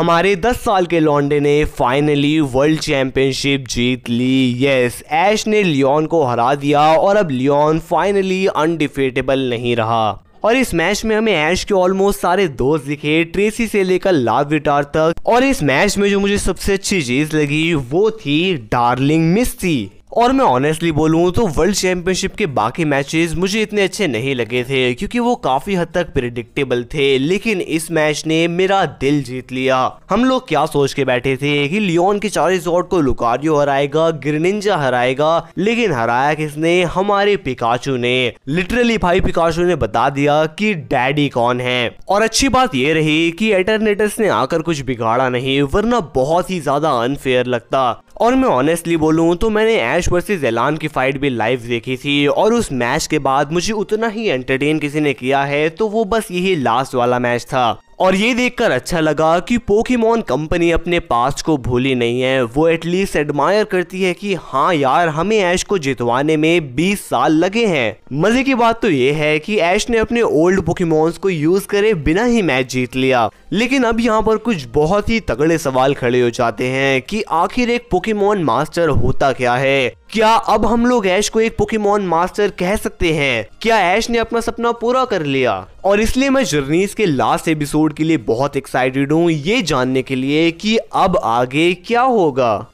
हमारे 10 साल के लॉन्डे ने फाइनली वर्ल्ड चैंपियनशिप जीत ली यस ऐश ने लियोन को हरा दिया और अब लियोन फाइनली अनडिफेटेबल नहीं रहा और इस मैच में हमें ऐश के ऑलमोस्ट सारे दोस्त दिखे ट्रेसी से लेकर लाभ विटार तक और इस मैच में जो मुझे सबसे अच्छी चीज लगी वो थी डार्लिंग मिस्ती और मैं ऑनेस्टली बोलूँ तो वर्ल्ड चैंपियनशिप के बाकी मैचेस मुझे इतने अच्छे नहीं लगे थे क्योंकि वो काफी हद तक प्रिडिक्टेबल थे लेकिन इस मैच ने मेरा दिल जीत लिया हम लोग क्या सोच के बैठे थे कि लियोन के चारे जॉट को लुकारियो हराएगा ग्रिनिंजा हराएगा लेकिन हराया किसने हमारे पिकाचू ने लिटरली भाई पिकाचू ने बता दिया कि डैडी कौन है और अच्छी बात ये रही कि एटरनेटर्स ने आकर कुछ बिगाड़ा नहीं वरना बहुत ही ज्यादा अनफेयर लगता और मैं ऑनेस्टली बोलूँ तो मैंने ऐश वर्सेस एलान की फाइट भी लाइव देखी थी और उस मैच के बाद मुझे उतना ही एंटरटेन किसी ने किया है तो वो बस यही लास्ट वाला मैच था और ये देखकर अच्छा लगा कि पोकीमोन कंपनी अपने पास को भूली नहीं है वो एटलीस्ट एडमायर करती है कि हाँ यार हमें ऐश को जितवाने में 20 साल लगे हैं मजे की बात तो ये है कि ऐश ने अपने ओल्ड पोकीमोन्स को यूज करे बिना ही मैच जीत लिया लेकिन अब यहाँ पर कुछ बहुत ही तगड़े सवाल खड़े हो जाते हैं कि आखिर एक पोकीमोन मास्टर होता क्या है क्या अब हम लोग ऐश को एक पोकेमोन मास्टर कह सकते हैं क्या ऐश ने अपना सपना पूरा कर लिया और इसलिए मैं जर्नीस के लास्ट एपिसोड के लिए बहुत एक्साइटेड हूँ ये जानने के लिए कि अब आगे क्या होगा